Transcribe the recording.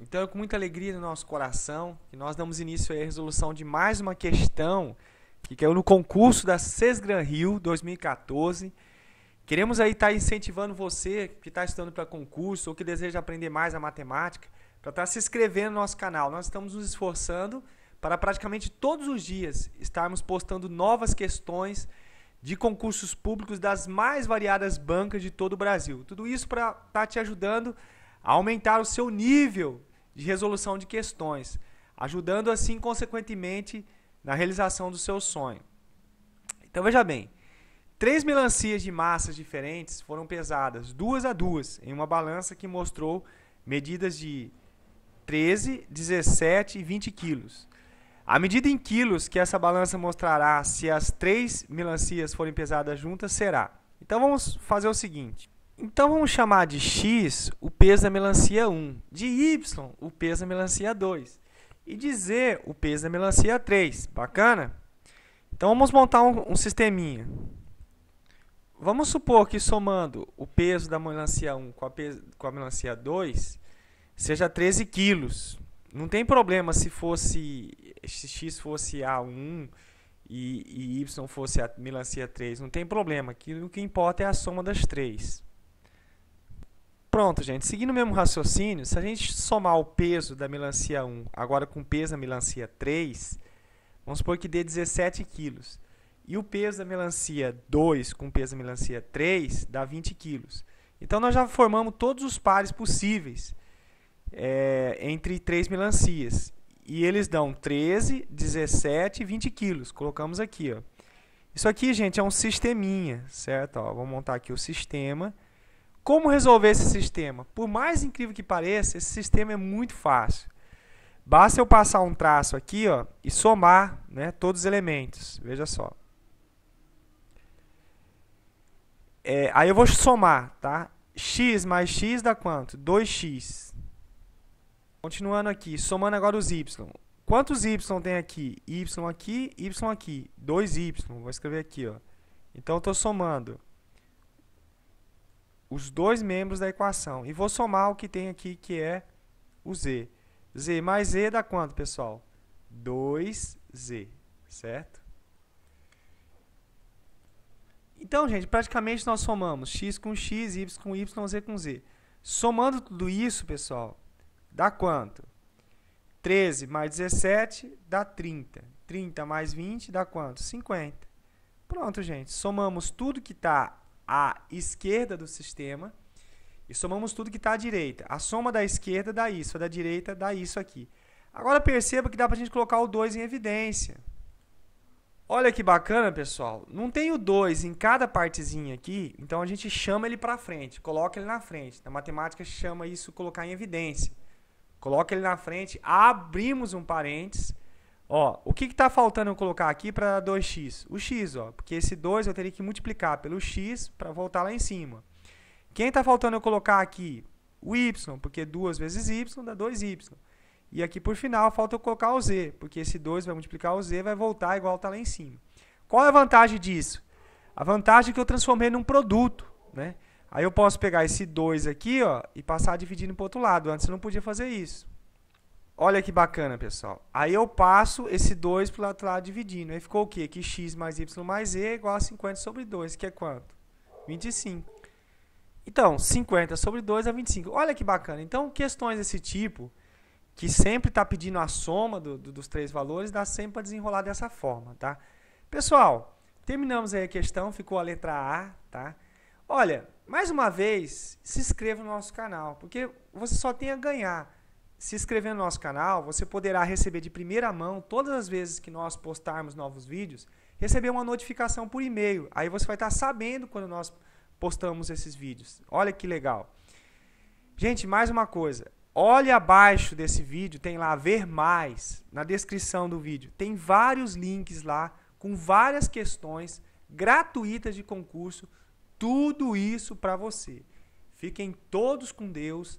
Então é com muita alegria no nosso coração que nós damos início à resolução de mais uma questão que caiu no concurso da SES Gran Rio 2014. Queremos aí estar tá incentivando você que está estudando para concurso ou que deseja aprender mais a matemática para estar tá se inscrevendo no nosso canal. Nós estamos nos esforçando para praticamente todos os dias estarmos postando novas questões de concursos públicos das mais variadas bancas de todo o Brasil. Tudo isso para estar tá te ajudando a aumentar o seu nível de resolução de questões, ajudando assim, consequentemente, na realização do seu sonho. Então veja bem, três melancias de massas diferentes foram pesadas, duas a duas, em uma balança que mostrou medidas de 13, 17 e 20 quilos. À medida em quilos que essa balança mostrará se as três melancias forem pesadas juntas, será. Então vamos fazer o seguinte. Então vamos chamar de x o peso da é melancia 1, de y o peso da é melancia 2 e de z o peso da é melancia 3. Bacana? Então vamos montar um, um sisteminha. Vamos supor que somando o peso da melancia 1 com a, peso, com a melancia 2 seja 13 quilos. Não tem problema se fosse se x fosse a1 e, e y fosse a melancia 3. Não tem problema. Que, o que importa é a soma das três pronto, gente. Seguindo o mesmo raciocínio, se a gente somar o peso da melancia 1 agora com o peso da melancia 3, vamos supor que dê 17 quilos. E o peso da melancia 2 com o peso da melancia 3 dá 20 quilos. Então, nós já formamos todos os pares possíveis é, entre três melancias. E eles dão 13, 17 e 20 quilos. Colocamos aqui. Ó. Isso aqui, gente, é um sisteminha, certo? Ó, vou montar aqui o sistema como resolver esse sistema? Por mais incrível que pareça, esse sistema é muito fácil. Basta eu passar um traço aqui ó, e somar né, todos os elementos. Veja só. É, aí eu vou somar, tá? x mais x dá quanto? 2x. Continuando aqui, somando agora os y. Quantos y tem aqui? y aqui, y aqui. 2y, vou escrever aqui. Ó. Então, eu estou somando os dois membros da equação. E vou somar o que tem aqui, que é o z. z mais z dá quanto, pessoal? 2z, certo? Então, gente, praticamente nós somamos x com x, y com y, z com z. Somando tudo isso, pessoal, dá quanto? 13 mais 17 dá 30. 30 mais 20 dá quanto? 50. Pronto, gente. Somamos tudo que está à esquerda do sistema e somamos tudo que está à direita. A soma da esquerda dá isso, a da direita dá isso aqui. Agora perceba que dá para a gente colocar o 2 em evidência. Olha que bacana, pessoal. Não tem o 2 em cada partezinha aqui, então a gente chama ele para frente, coloca ele na frente. Na matemática chama isso colocar em evidência. Coloca ele na frente, abrimos um parênteses Ó, o que está faltando eu colocar aqui para 2x? O x, ó, porque esse 2 eu teria que multiplicar pelo x para voltar lá em cima. Quem está faltando eu colocar aqui? O y, porque 2 vezes y dá 2y. E aqui por final falta eu colocar o z, porque esse 2 vai multiplicar o z e vai voltar igual está lá em cima. Qual é a vantagem disso? A vantagem é que eu transformei num produto, né? Aí eu posso pegar esse 2 aqui ó, e passar dividindo para o outro lado. Antes eu não podia fazer isso. Olha que bacana, pessoal. Aí eu passo esse 2 para o outro lado dividindo. Aí ficou o quê? Que x mais y mais e é igual a 50 sobre 2, que é quanto? 25. Então, 50 sobre 2 é 25. Olha que bacana. Então, questões desse tipo, que sempre está pedindo a soma do, do, dos três valores, dá sempre para desenrolar dessa forma, tá? Pessoal, terminamos aí a questão, ficou a letra A, tá? Olha, mais uma vez, se inscreva no nosso canal, porque você só tem a ganhar se inscrever no nosso canal, você poderá receber de primeira mão, todas as vezes que nós postarmos novos vídeos, receber uma notificação por e-mail. Aí você vai estar sabendo quando nós postamos esses vídeos. Olha que legal. Gente, mais uma coisa. Olha abaixo desse vídeo, tem lá ver mais, na descrição do vídeo. Tem vários links lá com várias questões gratuitas de concurso, tudo isso para você. Fiquem todos com Deus.